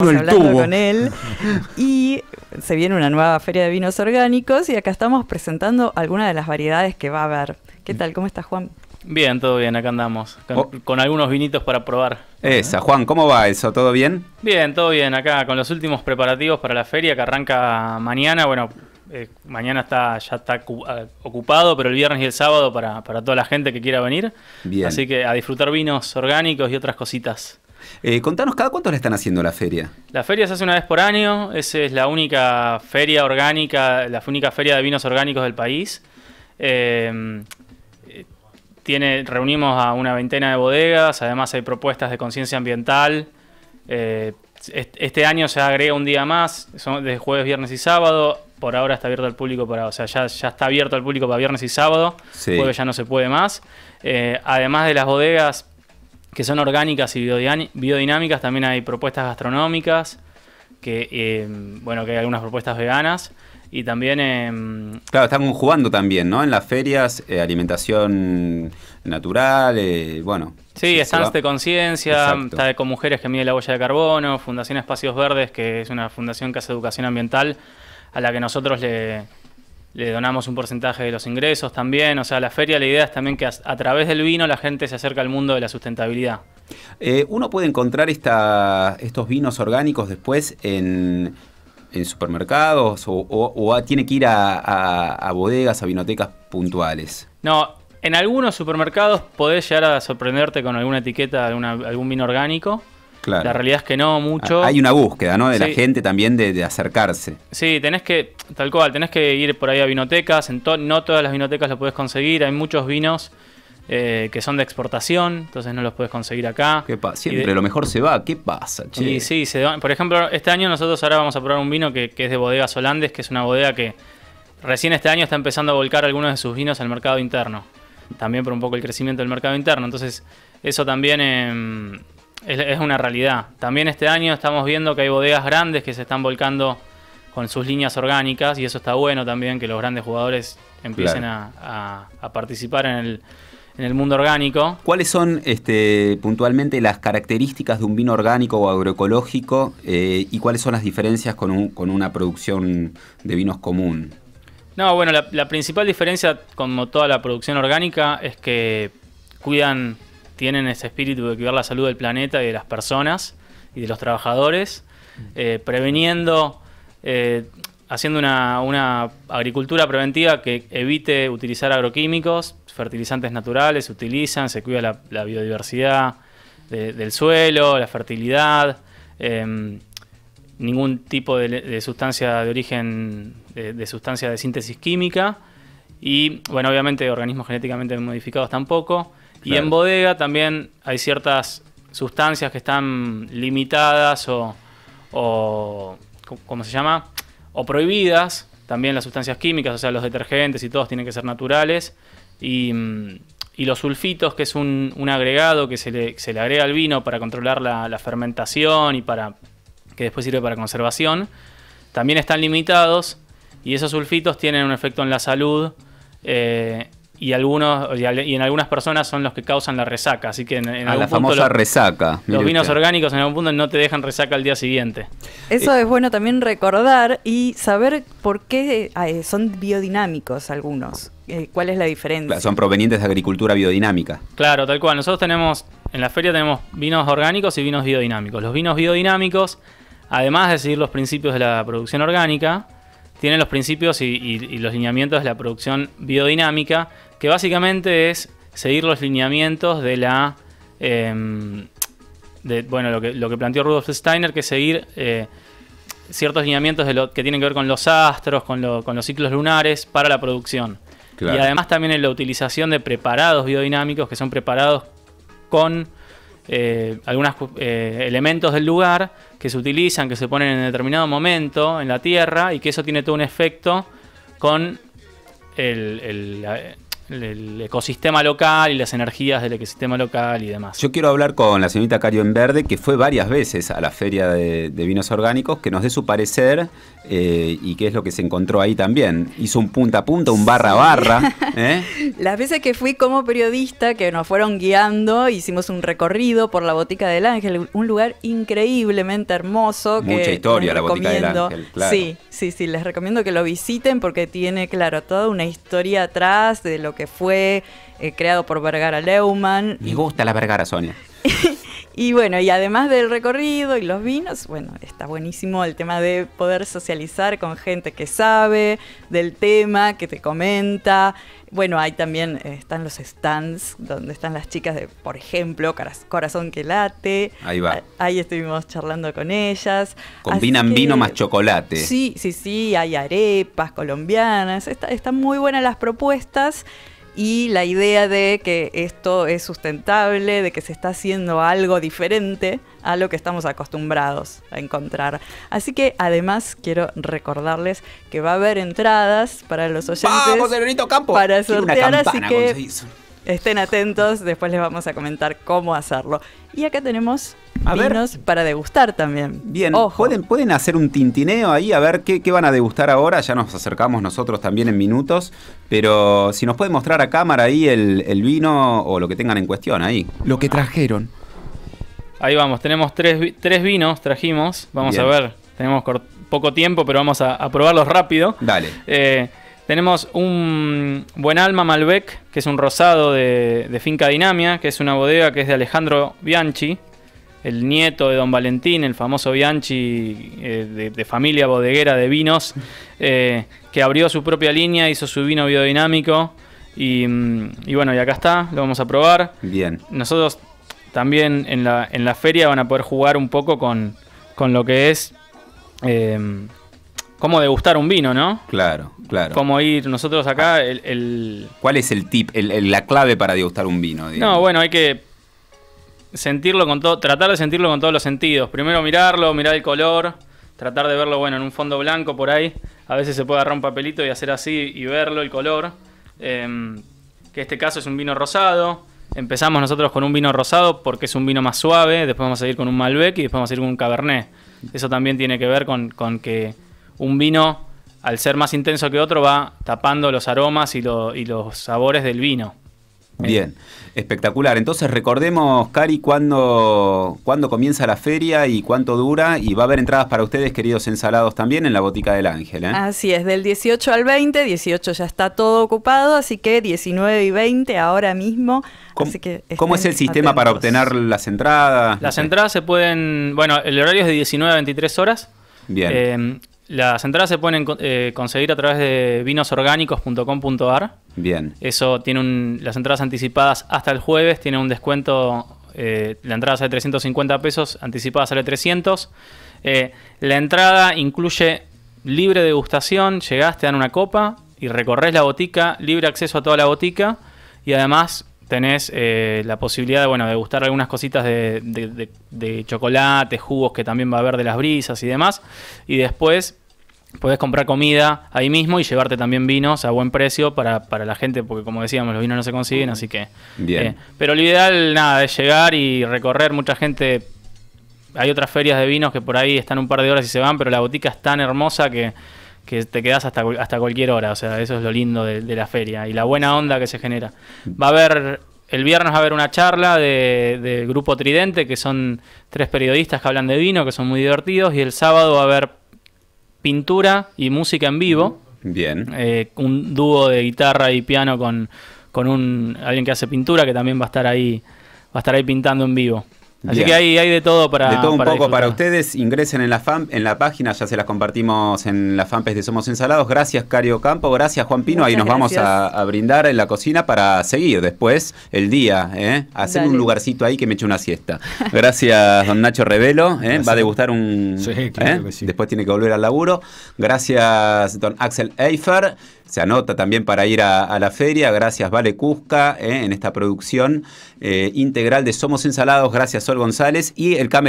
hablando con él y se viene una nueva feria de vinos orgánicos y acá estamos presentando algunas de las variedades que va a haber. ¿Qué tal? ¿Cómo estás, Juan? Bien, todo bien, acá andamos. Con, oh. algunos vinitos para probar. Esa, Juan, ¿cómo va eso? ¿Todo bien? Bien, todo bien, acá con los últimos preparativos para la feria que arranca mañana. Bueno, eh, mañana está ya está eh, ocupado, pero el viernes y el sábado para, para toda la gente que quiera venir. Así que a disfrutar vinos orgánicos y otras cositas. Eh, contanos, ¿cada cuánto le están haciendo la feria? La feria se hace una vez por año, esa es la única feria orgánica, la única feria de vinos orgánicos del país. Em, tiene, reunimos a una veintena de bodegas, además hay propuestas de conciencia ambiental. Eh, este año se agrega un día más, son de jueves, viernes y sábado. Por ahora está abierto al público para, o sea, ya, está abierto al público para viernes y sábado. Sí. Jueves ya no se puede más. Eh, además de las bodegas, que son orgánicas y biodinámicas. También hay propuestas gastronómicas, que eh, bueno, que hay algunas propuestas veganas. Y también... Em, claro, están jugando también, ¿no? En las ferias, eh, alimentación natural, eh, bueno. Sí, stands de conciencia, está con Mujeres que mide la huella de carbono, Fundación Espacios Verdes, que es una fundación que hace educación ambiental, a la que nosotros le, le donamos un porcentaje de los ingresos también. O sea, la feria, la idea es también que a, través del vino la gente se acerca al mundo de la sustentabilidad. Eh, uno puede encontrar estos vinos orgánicos después en, supermercados o, tiene que ir a, bodegas, a vinotecas puntuales. No, en algunos supermercados podés llegar a sorprenderte con alguna etiqueta, alguna, algún vino orgánico. La realidad es que no mucho. Ah, hay una búsqueda, ¿no? De la gente también de, acercarse. Sí, tenés que, tal cual, tenés que ir por ahí a vinotecas. En no todas las vinotecas lo puedes conseguir. Hay muchos vinos eh, que son de exportación, entonces no los puedes conseguir acá. ¿Qué pasa? Siempre lo mejor se va. ¿Qué pasa, che? Sí, sí, se Por ejemplo, este año nosotros ahora vamos a probar un vino que, es de Bodegas Holandes, que es una bodega que recién este año está empezando a volcar algunos de sus vinos al mercado interno. También por un poco el crecimiento del mercado interno. Entonces, eso también. Em, es, una realidad. También este año estamos viendo que hay bodegas grandes que se están volcando con sus líneas orgánicas y eso está bueno también que los grandes jugadores empiecen a, participar en el, mundo orgánico. ¿Cuáles son este, puntualmente las características de un vino orgánico o agroecológico eh, y cuáles son las diferencias con, una producción de vinos común? No, bueno, la, principal diferencia como toda la producción orgánica es que cuidan tienen ese espíritu de cuidar la salud del planeta y de las personas y de los trabajadores, eh, preveniendo, eh, haciendo una, agricultura preventiva que evite utilizar agroquímicos, fertilizantes naturales se utilizan, se cuida la, biodiversidad del suelo, la fertilidad, em, ningún tipo de, sustancia de origen, de, de sustancia de síntesis química y, bueno, obviamente organismos genéticamente modificados tampoco. Y en bodega también hay ciertas sustancias que están limitadas o, ¿cómo se llama? O prohibidas, también las sustancias químicas, o sea, los detergentes y todos tienen que ser naturales. Y, mm, los sulfitos, que es un, agregado que se le, agrega al vino para controlar la, fermentación y para que después sirve para conservación, también están limitados y esos sulfitos tienen un efecto en la salud. Eh, y algunos y en algunas personas son los que causan la resaca. Así que en, ah, la famosa resaca. Los vinos orgánicos en algún punto no te dejan resaca al día siguiente. Eso eh, es bueno también recordar y saber por qué ah, eh, son biodinámicos algunos. Eh, ¿Cuál es la diferencia? Son provenientes de agricultura biodinámica. Claro, tal cual. Nosotros tenemos, en la feria tenemos vinos orgánicos y vinos biodinámicos. Los vinos biodinámicos, además de seguir los principios de la producción orgánica, tienen los principios y, y los lineamientos de la producción biodinámica que básicamente es seguir los lineamientos de la... Em, bueno, lo que, planteó Rudolf Steiner, que es seguir eh, ciertos lineamientos de lo, que tienen que ver con los astros, con, los ciclos lunares, para la producción. Y además también en la utilización de preparados biodinámicos, que son preparados con eh, algunos eh, elementos del lugar que se utilizan, que se ponen en determinado momento en la tierra y que eso tiene todo un efecto con el, el ecosistema local y las energías del ecosistema local y demás. Yo quiero hablar con la señorita Cario en Verde, que fue varias veces a la Feria de, Vinos Orgánicos, que nos dé su parecer eh, y qué es lo que se encontró ahí también. Hizo un punta a punta, un barra a barra. ¿eh? Las veces que fui como periodista, que nos fueron guiando, hicimos un recorrido por la Botica del Ángel, un lugar increíblemente hermoso. Mucha historia la Botica del Ángel, Sí, sí, sí, les recomiendo que lo visiten porque tiene, claro, toda una historia atrás de lo que fue, eh, creado por Vergara Leumann. Me gusta la Vergara, Sonia. y bueno, y además del recorrido y los vinos, bueno, está buenísimo el tema de poder socializar con gente que sabe del tema, que te comenta. Bueno, ahí también eh, están los stands donde están las chicas de, por ejemplo, Corazón que late. Ahí va. Ahí estuvimos charlando con ellas. Combinan vino más chocolate. Sí, sí, sí, hay arepas colombianas. están muy buenas las propuestas y la idea de que esto es sustentable, de que se está haciendo algo diferente a lo que estamos acostumbrados a encontrar. Así que además quiero recordarles que va a haber entradas para los oyentes. Campo! Para sortear, así que Estén atentos, después les vamos a comentar cómo hacerlo. Y acá tenemos a vinos para degustar también. Bien, ¿Pueden, pueden hacer un tintineo ahí a ver qué, qué, van a degustar ahora. Ya nos acercamos nosotros también en minutos. Pero si nos pueden mostrar a cámara ahí el, vino o lo que tengan en cuestión ahí. Lo que trajeron. Ahí vamos, tenemos tres, vinos, trajimos. Vamos a ver, tenemos poco tiempo, pero vamos a, probarlos rápido. Dale. Eh, tenemos un Buen Alma Malbec, que es un rosado de, Finca Dinamia, que es una bodega que es de Alejandro Bianchi, el nieto de Don Valentín, el famoso Bianchi eh, de, familia bodeguera de vinos, eh, que abrió su propia línea, hizo su vino biodinámico. Mm, y, bueno, y acá está, lo vamos a probar. Bien. Nosotros también en la, feria van a poder jugar un poco con, lo que es. Eh, Cómo degustar un vino, ¿no? Claro, claro. Cómo ir nosotros acá, ah. el... ¿Cuál es el tip, la clave para degustar un vino? No, bueno, hay que sentirlo con todo, tratar de sentirlo con todos los sentidos. Primero mirarlo, mirar el color, tratar de verlo, bueno, en un fondo blanco por ahí. A veces se puede agarrar un papelito y hacer así y verlo, el color. Eh, que este caso es un vino rosado. Empezamos nosotros con un vino rosado porque es un vino más suave. Después vamos a ir con un Malbec y después vamos a ir con un Cabernet. Eso también tiene que ver con que un vino, al ser más intenso que otro, va tapando los aromas y, los sabores del vino. Bien, espectacular. Entonces recordemos, Cari, cuándo, comienza la feria y cuánto dura. Y va a haber entradas para ustedes, queridos ensalados, también en la Botica del Ángel. ¿eh? Así es, del 18 al 20, 18 ya está todo ocupado, así que 19 y 20 ahora mismo. ¿Cómo, es el sistema para obtener las entradas? Las entradas se pueden, bueno, el horario es de 19 a 23 horas. Bien. Eh, las entradas se pueden eh, conseguir a través de vinosorgánicos.com.ar. Bien. Eso tiene las entradas anticipadas hasta el jueves, tiene un descuento. Eh, la entrada sale 350 pesos, anticipada sale 300. Eh, la entrada incluye libre degustación, Llegaste te dan una copa y recorres la botica, libre acceso a toda la botica y además tenés eh, la posibilidad de, gustar algunas cositas de, chocolate, jugos que también va a haber de las brisas y demás. Y después podés comprar comida ahí mismo y llevarte también vinos a buen precio para, la gente, porque como decíamos, los vinos no se consiguen, así que... Bien. Eh, pero lo ideal, nada, es llegar y recorrer. Mucha gente... Hay otras ferias de vinos que por ahí están un par de horas y se van, pero la botica es tan hermosa que que te quedas hasta, hasta cualquier hora. O sea, eso es lo lindo de, la feria y la buena onda que se genera. Va a haber, el viernes va a haber una charla del de Grupo Tridente, que son tres periodistas que hablan de vino, que son muy divertidos, y el sábado va a haber pintura y música en vivo. Bien. Eh, un dúo de guitarra y piano con, con un, alguien que hace pintura, que también va a estar ahí, va a estar ahí pintando en vivo. Así que hay, hay de todo para. De todo un poco para ustedes. Ingresen en la, fan, en la página, ya se las compartimos en la fanpage de Somos Ensalados. Gracias, Cario Campo. Gracias, Juan Pino. Ahí nos vamos a, brindar en la cocina para seguir después el día. ¿eh? Hacer un lugarcito ahí que me eche una siesta. Gracias, don Nacho Revelo. ¿eh? Va a degustar un. ¿eh? Sí, Después tiene que volver al laburo. Gracias, don Axel Eifer se anota también para ir a, la feria. Gracias, Vale Cusca, eh, en esta producción eh, integral de Somos Ensalados. Gracias, Sol González. Y el cámara